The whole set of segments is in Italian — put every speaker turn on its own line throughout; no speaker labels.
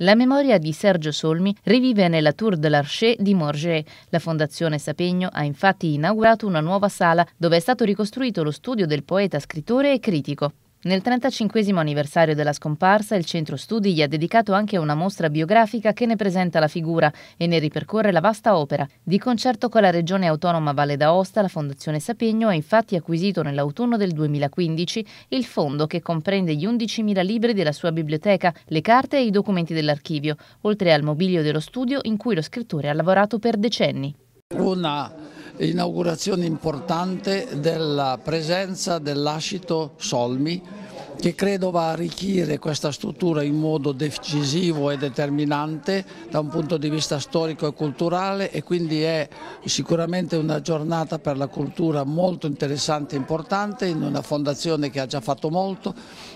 La memoria di Sergio Solmi rivive nella Tour de l'Archer di Morges. La Fondazione Sapegno ha infatti inaugurato una nuova sala dove è stato ricostruito lo studio del poeta, scrittore e critico. Nel 35 anniversario della scomparsa, il Centro Studi gli ha dedicato anche una mostra biografica che ne presenta la figura e ne ripercorre la vasta opera. Di concerto con la Regione Autonoma Valle d'Aosta, la Fondazione Sapegno ha infatti acquisito nell'autunno del 2015 il fondo che comprende gli 11.000 libri della sua biblioteca, le carte e i documenti dell'archivio, oltre al mobilio dello studio in cui lo scrittore ha lavorato per decenni.
Una inaugurazione importante della presenza dell'ascito Solmi che credo va a arricchire questa struttura in modo decisivo e determinante da un punto di vista storico e culturale e quindi è sicuramente una giornata per la cultura molto interessante e importante in una fondazione che ha già fatto molto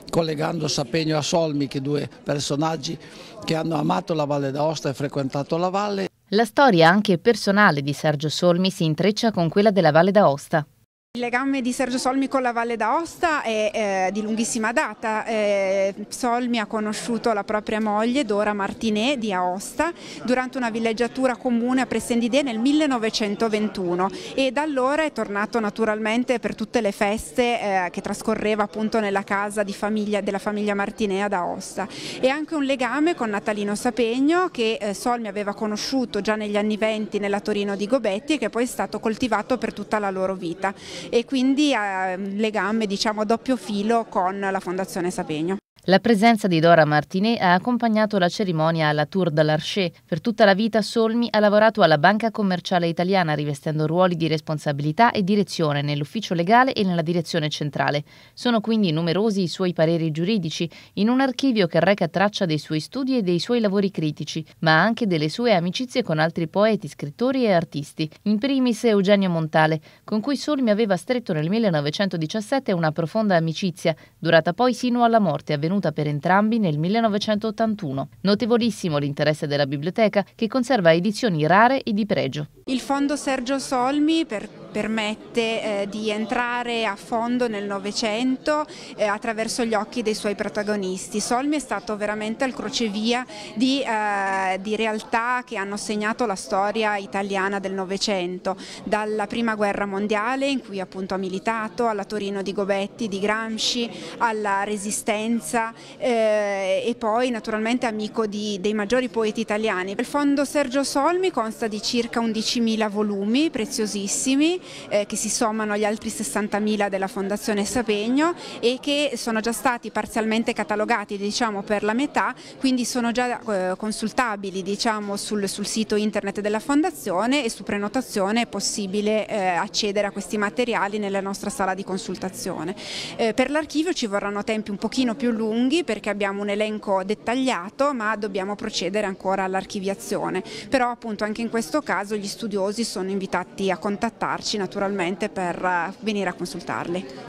collegando Sapegno a Solmi che due personaggi che hanno amato la Valle d'Aosta e frequentato la Valle.
La storia anche personale di Sergio Solmi si intreccia con quella della Valle d'Aosta.
Il legame di Sergio Solmi con la Valle d'Aosta è eh, di lunghissima data. Eh, Solmi ha conosciuto la propria moglie Dora Martinè di Aosta durante una villeggiatura comune a Pressendidea nel 1921 e da allora è tornato naturalmente per tutte le feste eh, che trascorreva appunto nella casa famiglia, della famiglia Martinè ad Aosta. E anche un legame con Natalino Sapegno che eh, Solmi aveva conosciuto già negli anni 20 nella Torino di Gobetti e che poi è stato coltivato per tutta la loro vita e quindi ha ehm, legame diciamo, a doppio filo con la Fondazione Sapegno.
La presenza di Dora Martinet ha accompagnato la cerimonia alla Tour de l'Archer. Per tutta la vita Solmi ha lavorato alla Banca Commerciale Italiana rivestendo ruoli di responsabilità e direzione nell'ufficio legale e nella direzione centrale. Sono quindi numerosi i suoi pareri giuridici in un archivio che reca traccia dei suoi studi e dei suoi lavori critici, ma anche delle sue amicizie con altri poeti, scrittori e artisti, in primis Eugenio Montale, con cui Solmi aveva stretto nel 1917 una profonda amicizia, durata poi sino alla morte avvenuta ottenuta per entrambi nel 1981. Notevolissimo l'interesse della biblioteca che conserva edizioni rare e di pregio.
Il fondo Sergio Solmi per permette eh, di entrare a fondo nel Novecento eh, attraverso gli occhi dei suoi protagonisti. Solmi è stato veramente al crocevia di, eh, di realtà che hanno segnato la storia italiana del Novecento, dalla prima guerra mondiale in cui appunto ha militato, alla Torino di Gobetti, di Gramsci, alla Resistenza eh, e poi naturalmente amico di, dei maggiori poeti italiani. Il fondo Sergio Solmi consta di circa 11.000 volumi preziosissimi eh, che si sommano agli altri 60.000 della Fondazione Sapegno e che sono già stati parzialmente catalogati diciamo, per la metà, quindi sono già eh, consultabili diciamo, sul, sul, sito internet della Fondazione e su prenotazione è possibile eh, accedere a questi materiali nella nostra sala di consultazione. Eh, per l'archivio ci vorranno tempi un pochino più lunghi perché abbiamo un elenco dettagliato ma dobbiamo procedere ancora all'archiviazione, però appunto anche in questo caso gli studiosi sono invitati a contattarci naturalmente per eh, venire a consultarli.